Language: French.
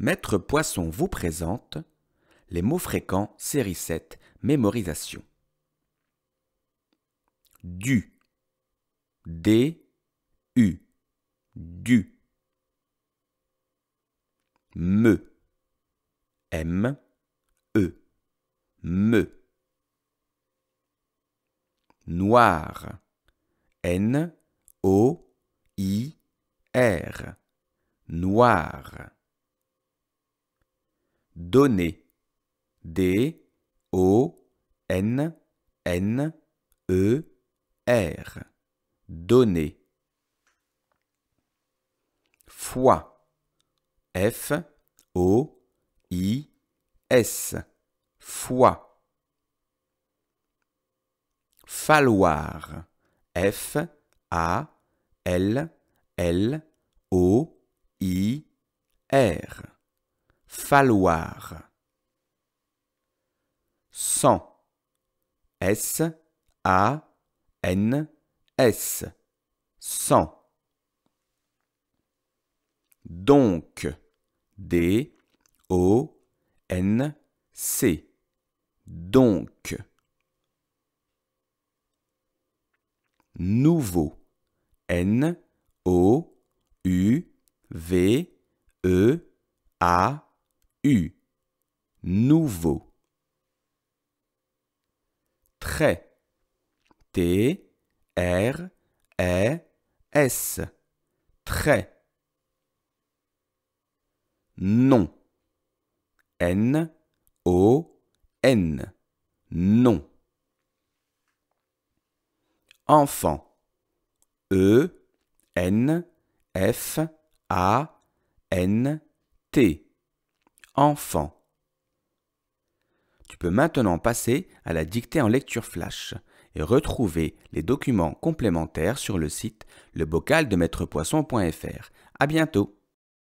Maître Poisson vous présente les mots fréquents série 7 mémorisation. Du D U du me M E me noir N O I R noir Donner. D O N N E R. Donner. Foi. F O I S. Foi. Falloir. F A L L O I R falloir. Sans. S A N S. Sans. Donc. D O N C. Donc. Nouveau. N O U V E A U. Nouveau. Très. T. R. E. S. Très. Non. N. O. N. Non. Enfant. E. N. F. A. N. T enfant. Tu peux maintenant passer à la dictée en lecture flash et retrouver les documents complémentaires sur le site lebocaldemetrepoisson.fr. À bientôt!